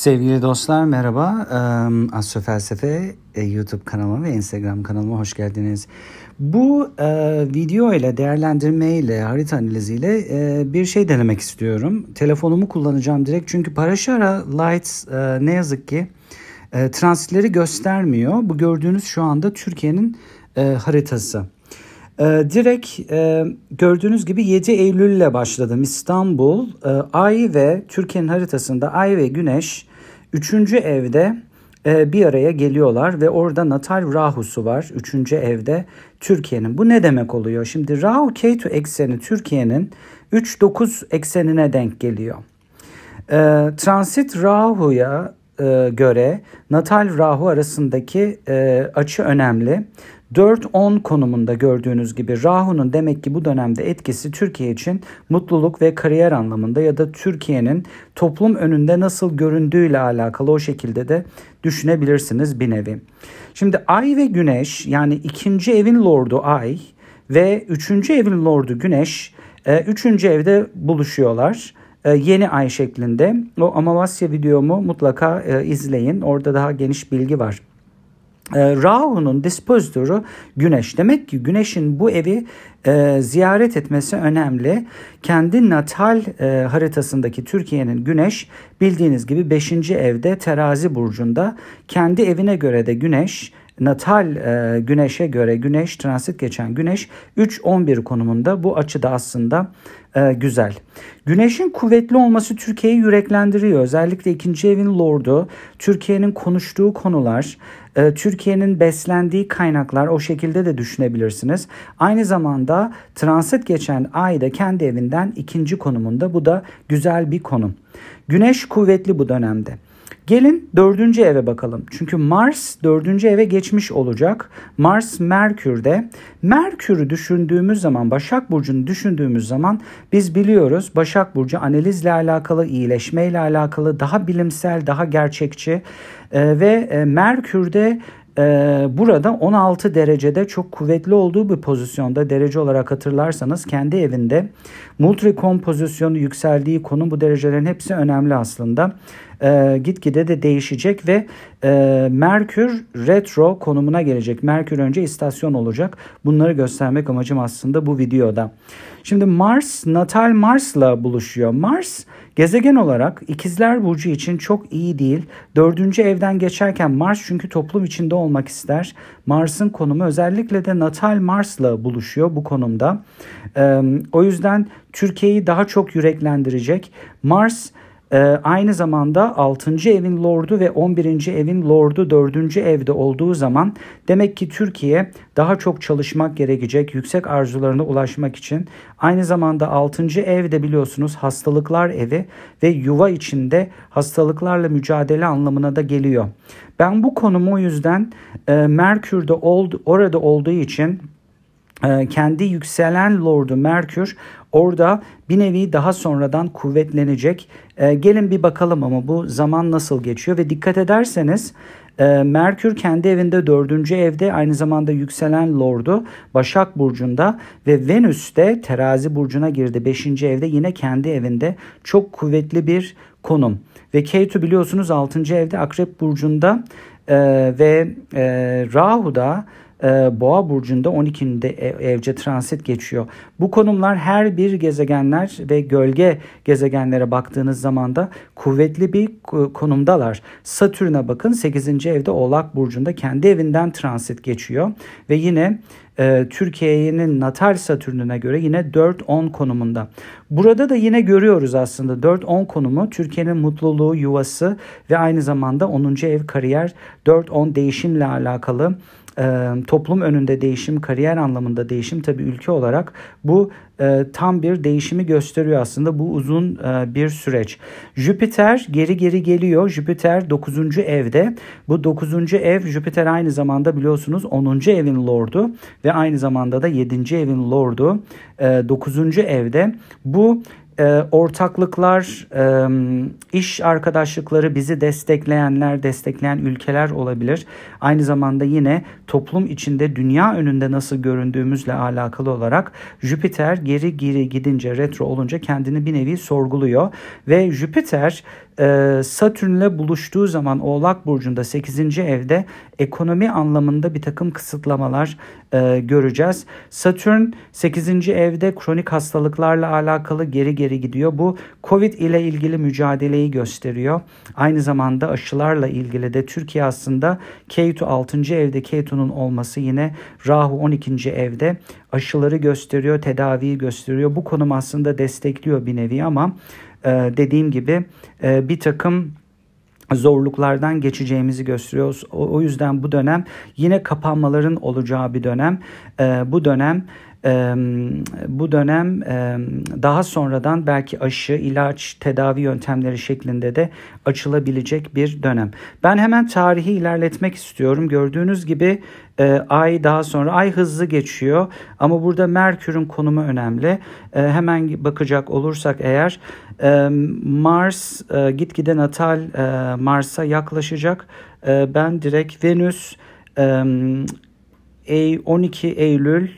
Sevgili dostlar merhaba. Um, Astro Felsefe e, YouTube kanalıma ve Instagram kanalıma hoş geldiniz. Bu e, video ile değerlendirme ile harita analizi ile e, bir şey denemek istiyorum. Telefonumu kullanacağım direkt çünkü Paraşara Lights e, ne yazık ki e, transitleri göstermiyor. Bu gördüğünüz şu anda Türkiye'nin e, haritası. E, direkt e, gördüğünüz gibi 7 Eylül ile başladım. İstanbul, e, Ay ve Türkiye'nin haritasında Ay ve Güneş Üçüncü evde e, bir araya geliyorlar ve orada natal rahusu var. Üçüncü evde Türkiye'nin. Bu ne demek oluyor? Şimdi Rahu Ketu ekseni Türkiye'nin 3-9 eksenine denk geliyor. E, transit Rahu'ya e, göre natal Rahu arasındaki açı önemli. 4-10 konumunda gördüğünüz gibi Rahu'nun demek ki bu dönemde etkisi Türkiye için mutluluk ve kariyer anlamında ya da Türkiye'nin toplum önünde nasıl göründüğüyle alakalı o şekilde de düşünebilirsiniz bir nevi. Şimdi Ay ve Güneş yani ikinci evin lordu Ay ve üçüncü evin lordu Güneş e, üçüncü evde buluşuyorlar e, yeni ay şeklinde. O Amavasya videomu mutlaka e, izleyin. Orada daha geniş bilgi var. E, Rahu'nun dispozitörü Güneş. Demek ki Güneş'in bu evi e, ziyaret etmesi önemli. Kendi natal e, haritasındaki Türkiye'nin Güneş bildiğiniz gibi 5. evde terazi burcunda. Kendi evine göre de Güneş natal e, güneşe göre güneş transit geçen güneş 3-11 konumunda bu açıda aslında e, güzel. Güneşin kuvvetli olması Türkiye'yi yüreklendiriyor. Özellikle ikinci evin lordu, Türkiye'nin konuştuğu konular, ee, Türkiye'nin beslendiği kaynaklar o şekilde de düşünebilirsiniz. Aynı zamanda transit geçen ay da kendi evinden ikinci konumunda. Bu da güzel bir konum. Güneş kuvvetli bu dönemde. Gelin dördüncü eve bakalım. Çünkü Mars dördüncü eve geçmiş olacak. Mars Merkür'de. Merkür'ü düşündüğümüz zaman, Başak Burcu'nu düşündüğümüz zaman biz biliyoruz Başak Burcu analizle alakalı, iyileşmeyle alakalı, daha bilimsel, daha gerçekçi ee, e, ve Merkür'de e, burada 16 derecede çok kuvvetli olduğu bir pozisyonda derece olarak hatırlarsanız kendi evinde multi pozisyonu yükseldiği konum bu derecelerin hepsi önemli aslında e, gitgide de değişecek ve e, Merkür retro konumuna gelecek. Merkür önce istasyon olacak. Bunları göstermek amacım aslında bu videoda. Şimdi Mars natal Mars'la buluşuyor. Mars gezegen olarak ikizler burcu için çok iyi değil. Dördüncü evden geçerken Mars çünkü toplum içinde olmak ister. Mars'ın konumu özellikle de natal Mars'la buluşuyor bu konumda. E, o yüzden Türkiye'yi daha çok yüreklendirecek. Mars e, aynı zamanda 6. evin lordu ve 11. evin lordu 4. evde olduğu zaman demek ki Türkiye daha çok çalışmak gerekecek yüksek arzularına ulaşmak için. Aynı zamanda 6. evde biliyorsunuz hastalıklar evi ve yuva içinde hastalıklarla mücadele anlamına da geliyor. Ben bu konumu o yüzden e, Merkür'de old, orada olduğu için ee, kendi yükselen lordu Merkür orada bir nevi daha sonradan kuvvetlenecek. Ee, gelin bir bakalım ama bu zaman nasıl geçiyor ve dikkat ederseniz e, Merkür kendi evinde dördüncü evde aynı zamanda yükselen lordu Başak Burcu'nda ve Venüs de terazi burcuna girdi. Beşinci evde yine kendi evinde çok kuvvetli bir konum. Ve Ketu biliyorsunuz altıncı evde Akrep Burcu'nda e, ve e, Rahu da ee, Boğa burcunda 12'inde ev, evce transit geçiyor. Bu konumlar her bir gezegenler ve gölge gezegenlere baktığınız zaman da kuvvetli bir konumdalar. Satürn'e bakın 8. evde Oğlak burcunda kendi evinden transit geçiyor ve yine e, Türkiye'nin natal satürnüne göre yine 4-10 konumunda. Burada da yine görüyoruz aslında 4-10 konumu Türkiye'nin mutluluğu, yuvası ve aynı zamanda 10. ev kariyer 4-10 değişimle alakalı e, toplum önünde değişim, kariyer anlamında değişim tabii ülke olarak bu e, tam bir değişimi gösteriyor aslında. Bu uzun e, bir süreç. Jüpiter geri geri geliyor. Jüpiter 9. evde. Bu 9. ev Jüpiter aynı zamanda biliyorsunuz 10. evin lordu ve aynı zamanda da 7. evin lordu. E, 9. evde. Bu e, ortaklıklar, e, iş arkadaşlıkları bizi destekleyenler, destekleyen ülkeler olabilir. Aynı zamanda yine toplum içinde dünya önünde nasıl göründüğümüzle alakalı olarak Jüpiter geri geri gidince retro olunca kendini bir nevi sorguluyor ve Jüpiter e, Satürn'le buluştuğu zaman Oğlak Burcu'nda 8. evde ekonomi anlamında bir takım kısıtlamalar e, göreceğiz. Satürn 8. evde kronik hastalıklarla alakalı geri geri gidiyor. Bu Covid ile ilgili mücadeleyi gösteriyor. Aynı zamanda aşılarla ilgili de Türkiye aslında K2 6. evde K2'nun olması yine Rahu 12. evde aşıları gösteriyor, tedaviyi gösteriyor. Bu konum aslında destekliyor bir nevi ama e, dediğim gibi e, bir takım zorluklardan geçeceğimizi gösteriyoruz. O, o yüzden bu dönem yine kapanmaların olacağı bir dönem. E, bu dönem e, bu dönem e, daha sonradan belki aşı, ilaç, tedavi yöntemleri şeklinde de açılabilecek bir dönem. Ben hemen tarihi ilerletmek istiyorum. Gördüğünüz gibi e, ay daha sonra ay hızlı geçiyor ama burada Merkür'ün konumu önemli. E, hemen bakacak olursak eğer e, Mars e, gitgide natal e, Mars'a yaklaşacak. E, ben direkt Venüs e, 12 Eylül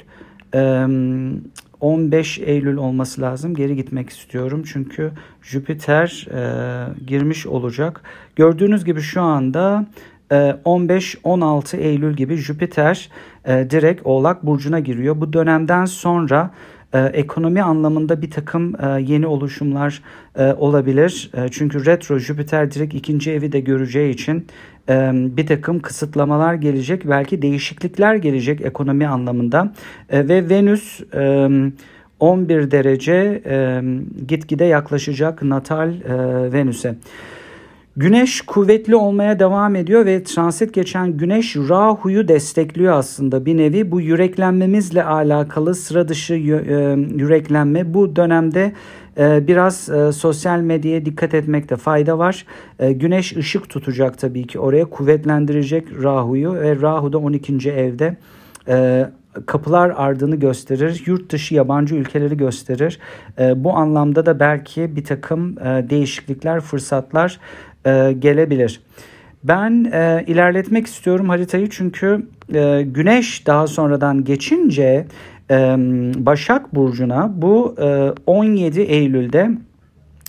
15 Eylül olması lazım. Geri gitmek istiyorum çünkü Jüpiter e, girmiş olacak. Gördüğünüz gibi şu anda 15-16 e, Eylül gibi Jüpiter e, direkt Oğlak Burcu'na giriyor. Bu dönemden sonra e, ekonomi anlamında bir takım yeni oluşumlar olabilir. çünkü retro Jüpiter direkt ikinci evi de göreceği için bir takım kısıtlamalar gelecek, belki değişiklikler gelecek ekonomi anlamında e, ve Venüs 11 derece gitgide yaklaşacak natal e, Venüs'e. Güneş kuvvetli olmaya devam ediyor ve transit geçen Güneş Rahu'yu destekliyor aslında bir nevi. Bu yüreklenmemizle alakalı sıra dışı yüreklenme bu dönemde ee, biraz e, sosyal medyaya dikkat etmekte fayda var. Ee, güneş ışık tutacak tabii ki oraya kuvvetlendirecek Rahu'yu ve Rahu da 12. evde ee, kapılar ardını gösterir, yurt dışı yabancı ülkeleri gösterir. Bu anlamda da belki bir takım e, değişiklikler, fırsatlar e, gelebilir. Ben e, ilerletmek istiyorum haritayı çünkü e, güneş daha sonradan geçince Başak Burcu'na bu 17 Eylül'de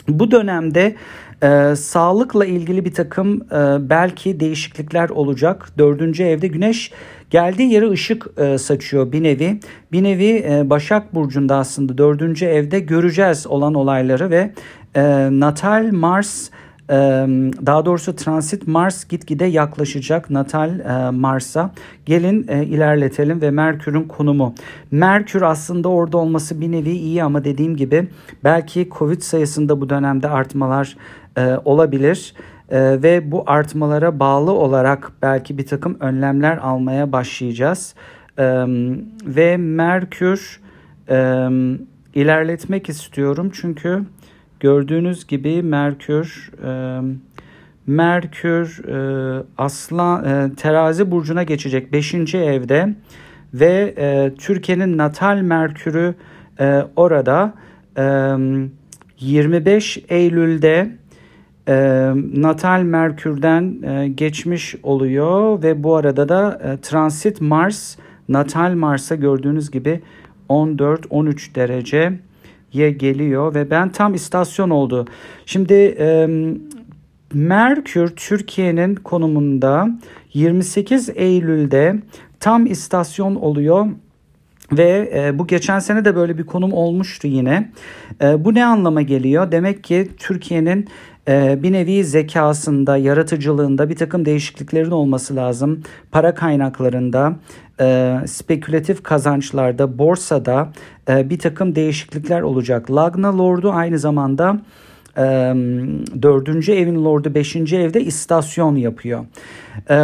bu dönemde e, sağlıkla ilgili bir takım e, belki değişiklikler olacak. Dördüncü evde güneş geldiği yere ışık e, saçıyor bir nevi. Bir nevi e, Başak Burcu'nda aslında dördüncü evde göreceğiz olan olayları ve e, natal Mars daha doğrusu transit Mars gitgide yaklaşacak natal Mars'a. Gelin ilerletelim ve Merkür'ün konumu. Merkür aslında orada olması bir nevi iyi ama dediğim gibi belki Covid sayısında bu dönemde artmalar olabilir ve bu artmalara bağlı olarak belki bir takım önlemler almaya başlayacağız. Ve Merkür ilerletmek istiyorum çünkü Gördüğünüz gibi Merkür e, Merkür e, Aslan e, Terazi burcuna geçecek 5. evde ve e, Türkiye'nin natal Merkürü e, orada e, 25 Eylül'de e, natal Merkür'den e, geçmiş oluyor ve bu arada da e, transit Mars natal Mars'a gördüğünüz gibi 14-13 derece ye geliyor ve ben tam istasyon oldu. Şimdi e, Merkür Türkiye'nin konumunda 28 Eylül'de tam istasyon oluyor. Ve e, bu geçen sene de böyle bir konum olmuştu yine. E, bu ne anlama geliyor? Demek ki Türkiye'nin e, bir nevi zekasında, yaratıcılığında bir takım değişikliklerin olması lazım. Para kaynaklarında, e, spekülatif kazançlarda, borsada e, bir takım değişiklikler olacak. Lagna Lord'u aynı zamanda e, dördüncü evin lordu beşinci evde istasyon yapıyor. E,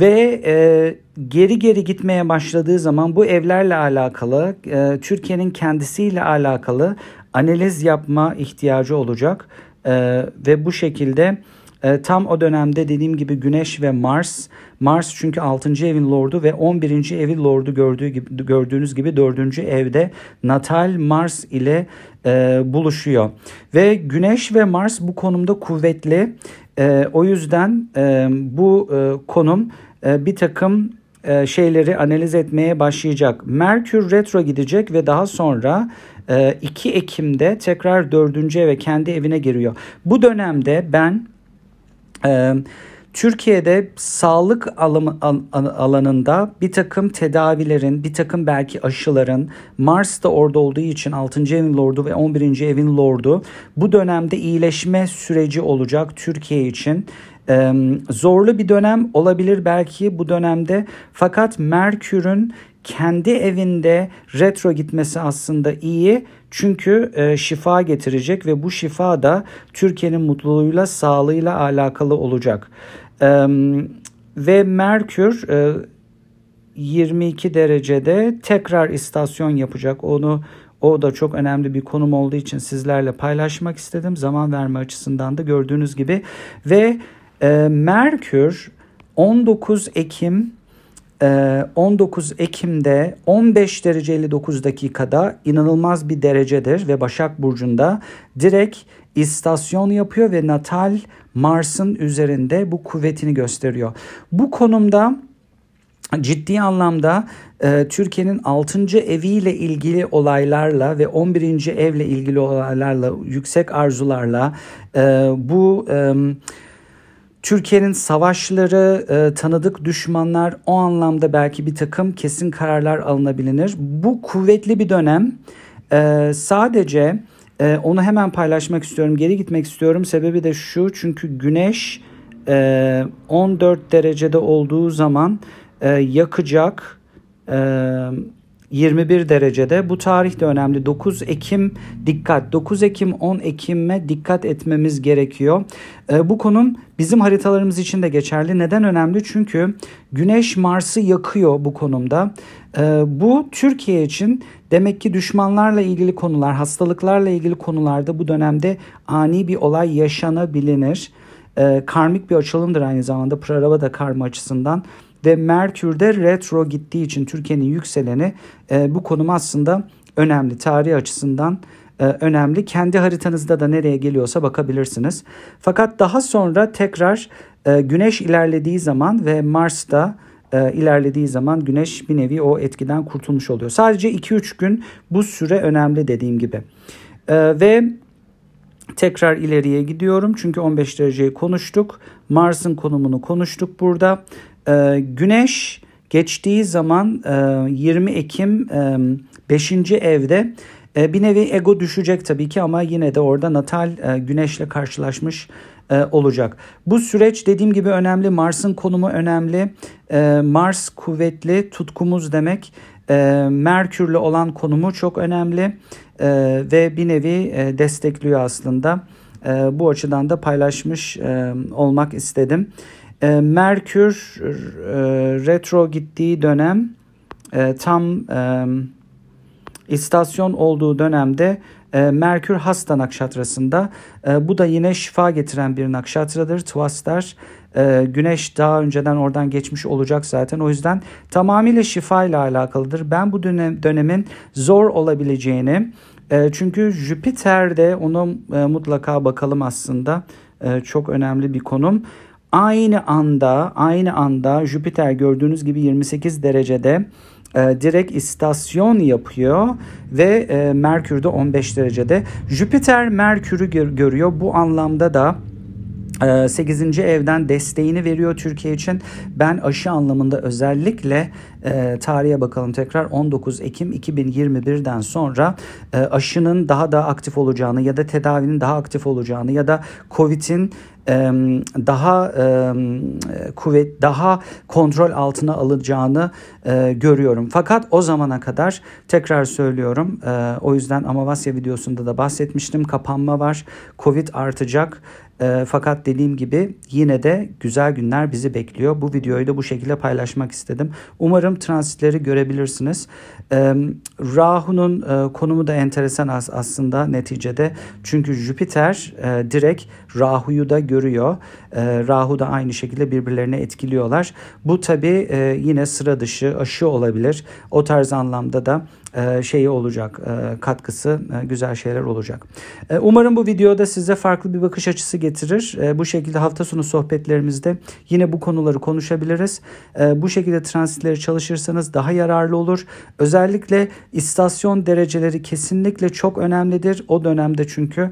ve e, geri geri gitmeye başladığı zaman bu evlerle alakalı, e, Türkiye'nin kendisiyle alakalı analiz yapma ihtiyacı olacak e, ve bu şekilde e, tam o dönemde dediğim gibi Güneş ve Mars. Mars çünkü 6. evin lordu ve 11. evin lordu gördüğü gibi, gördüğünüz gibi 4. evde natal Mars ile e, buluşuyor. Ve Güneş ve Mars bu konumda kuvvetli. E, o yüzden e, bu e, konum e, bir takım e, şeyleri analiz etmeye başlayacak. Merkür retro gidecek ve daha sonra 2 ee, Ekim'de tekrar dördüncü eve kendi evine giriyor. Bu dönemde ben e, Türkiye'de sağlık alanında bir takım tedavilerin, bir takım belki aşıların, Mars da orada olduğu için 6. evin lordu ve 11. evin lordu bu dönemde iyileşme süreci olacak Türkiye için zorlu bir dönem olabilir belki bu dönemde fakat Merkür'ün kendi evinde retro gitmesi aslında iyi. Çünkü e, şifa getirecek ve bu şifa da Türkiye'nin mutluluğuyla, sağlığıyla alakalı olacak. E, ve Merkür e, 22 derecede tekrar istasyon yapacak. Onu o da çok önemli bir konum olduğu için sizlerle paylaşmak istedim. Zaman verme açısından da gördüğünüz gibi ve ee, Merkür 19 Ekim 19 e, Ekim'de 15 derece 59 dakikada inanılmaz bir derecedir ve Başak Burcu'nda direkt istasyon yapıyor ve natal Mars'ın üzerinde bu kuvvetini gösteriyor. Bu konumda ciddi anlamda e, Türkiye'nin 6. eviyle ilgili olaylarla ve 11. evle ilgili olaylarla, yüksek arzularla e, bu... E, Türkiye'nin savaşları, e, tanıdık düşmanlar o anlamda belki bir takım kesin kararlar alınabilir. Bu kuvvetli bir dönem. E, sadece e, onu hemen paylaşmak istiyorum. Geri gitmek istiyorum. Sebebi de şu çünkü güneş e, 14 derecede olduğu zaman e, yakacak... E, 21 derecede. Bu tarih de önemli. 9 Ekim dikkat. 9 Ekim 10 Ekim'e dikkat etmemiz gerekiyor. E, bu konum bizim haritalarımız için de geçerli. Neden önemli? Çünkü Güneş Mars'ı yakıyor bu konumda. E, bu Türkiye için demek ki düşmanlarla ilgili konular, hastalıklarla ilgili konularda bu dönemde ani bir olay yaşanabilir. E, karmik bir açılımdır aynı zamanda. Praraba da karma açısından ve Merkür'de retro gittiği için Türkiye'nin yükseleni e, bu konum aslında önemli. Tarih açısından e, önemli. Kendi haritanızda da nereye geliyorsa bakabilirsiniz. Fakat daha sonra tekrar e, Güneş ilerlediği zaman ve Mars'ta e, ilerlediği zaman Güneş bir nevi o etkiden kurtulmuş oluyor. Sadece 2-3 gün bu süre önemli dediğim gibi. E, ve tekrar ileriye gidiyorum çünkü 15 dereceyi konuştuk. Mars'ın konumunu konuştuk burada. E, güneş geçtiği zaman e, 20 Ekim e, 5. evde e, bir nevi ego düşecek tabii ki ama yine de orada natal e, güneşle karşılaşmış e, olacak. Bu süreç dediğim gibi önemli. Mars'ın konumu önemli. E, Mars kuvvetli tutkumuz demek. E, Merkür'le olan konumu çok önemli e, ve bir nevi e, destekliyor aslında. E, bu açıdan da paylaşmış e, olmak istedim. E, Merkür e, retro gittiği dönem e, tam istasyon olduğu dönemde Merkür hasta nakşatrasında. bu da yine şifa getiren bir nakşatradır. Tvastar. güneş daha önceden oradan geçmiş olacak zaten. O yüzden tamamıyla şifa ile alakalıdır. Ben bu dönem, dönemin zor olabileceğini e, çünkü Jüpiter'de ona mutlaka bakalım aslında. çok önemli bir konum. Aynı anda, aynı anda Jüpiter gördüğünüz gibi 28 derecede e, direkt istasyon yapıyor ve e, Merkür de 15 derecede. Jüpiter Merkür'ü gör- görüyor. Bu anlamda da 8. E, evden desteğini veriyor Türkiye için. Ben aşı anlamında özellikle e, tarihe bakalım tekrar 19 Ekim 2021'den sonra e, aşının daha da aktif olacağını ya da tedavinin daha aktif olacağını ya da Covid'in daha kuvvet daha kontrol altına alacağını e, görüyorum. Fakat o zamana kadar tekrar söylüyorum. E, o yüzden Amavasya videosunda da bahsetmiştim. Kapanma var. Covid artacak. E, fakat dediğim gibi yine de güzel günler bizi bekliyor. Bu videoyu da bu şekilde paylaşmak istedim. Umarım transitleri görebilirsiniz. E, Rahu'nun e, konumu da enteresan as aslında neticede. Çünkü Jüpiter e, direkt Rahu'yu da görüyor. E, Rahu da aynı şekilde birbirlerini etkiliyorlar. Bu tabii e, yine sıra dışı, aşı olabilir. O tarz anlamda da e, şeyi olacak, e, katkısı e, güzel şeyler olacak. Umarım bu videoda size farklı bir bakış açısı getirir. Bu şekilde hafta sonu sohbetlerimizde yine bu konuları konuşabiliriz. Bu şekilde transitleri çalışırsanız daha yararlı olur. Özellikle istasyon dereceleri kesinlikle çok önemlidir. O dönemde çünkü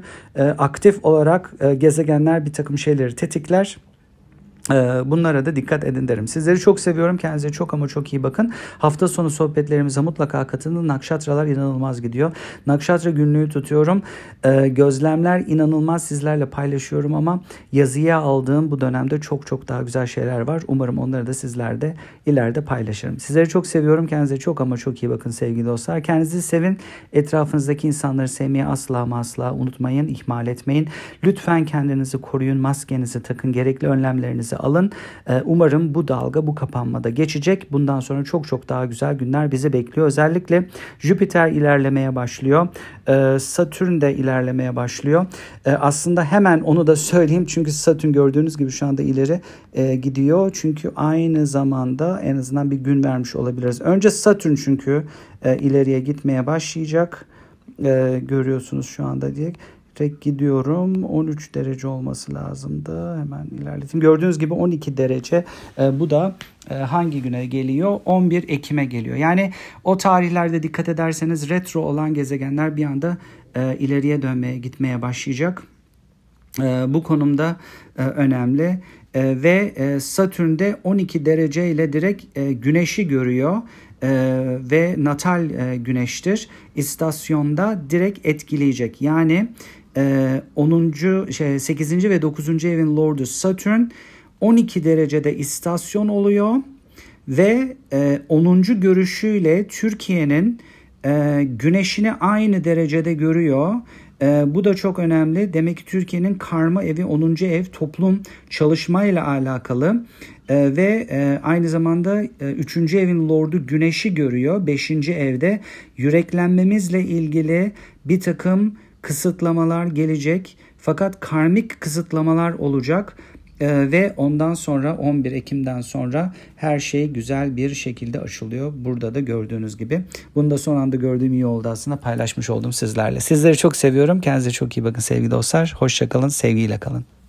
aktif olarak gezegenler bir takım şeyleri tetikler ee, bunlara da dikkat edin derim. Sizleri çok seviyorum. Kendinize çok ama çok iyi bakın. Hafta sonu sohbetlerimize mutlaka katılın. Nakşatralar inanılmaz gidiyor. Nakşatra günlüğü tutuyorum. Ee, gözlemler inanılmaz sizlerle paylaşıyorum ama yazıya aldığım bu dönemde çok çok daha güzel şeyler var. Umarım onları da sizlerde ileride paylaşırım. Sizleri çok seviyorum. Kendinize çok ama çok iyi bakın sevgili dostlar. Kendinizi sevin. Etrafınızdaki insanları sevmeyi asla ama asla unutmayın. ihmal etmeyin. Lütfen kendinizi koruyun. Maskenizi takın. Gerekli önlemlerinizi önlemlerinizi alın. Ee, umarım bu dalga bu kapanmada geçecek. Bundan sonra çok çok daha güzel günler bizi bekliyor. Özellikle Jüpiter ilerlemeye başlıyor. E, Satürn de ilerlemeye başlıyor. Ee, aslında hemen onu da söyleyeyim çünkü Satürn gördüğünüz gibi şu anda ileri e, gidiyor. Çünkü aynı zamanda en azından bir gün vermiş olabiliriz. Önce Satürn çünkü e, ileriye gitmeye başlayacak. E, görüyorsunuz şu anda diye tek gidiyorum. 13 derece olması lazımdı. Hemen ilerletim. Gördüğünüz gibi 12 derece. E, bu da e, hangi güne geliyor? 11 Ekim'e geliyor. Yani o tarihlerde dikkat ederseniz retro olan gezegenler bir anda e, ileriye dönmeye gitmeye başlayacak. E, bu konumda e, önemli e, ve e, Satürn'de 12 derece ile direkt e, güneşi görüyor e, ve natal e, güneştir. istasyonda direkt etkileyecek. Yani e, ee, 10. Şey, 8. ve 9. evin lordu Satürn 12 derecede istasyon oluyor ve e, 10. görüşüyle Türkiye'nin e, güneşini aynı derecede görüyor. E, bu da çok önemli. Demek ki Türkiye'nin karma evi 10. ev toplum çalışmayla alakalı e, ve e, aynı zamanda e, 3. evin lordu güneşi görüyor. 5. evde yüreklenmemizle ilgili bir takım kısıtlamalar gelecek fakat karmik kısıtlamalar olacak ee, ve ondan sonra 11 Ekim'den sonra her şey güzel bir şekilde açılıyor. Burada da gördüğünüz gibi. Bunu da son anda gördüğüm iyi oldu aslında paylaşmış oldum sizlerle. Sizleri çok seviyorum. Kendinize çok iyi bakın sevgili dostlar. Hoşçakalın, sevgiyle kalın.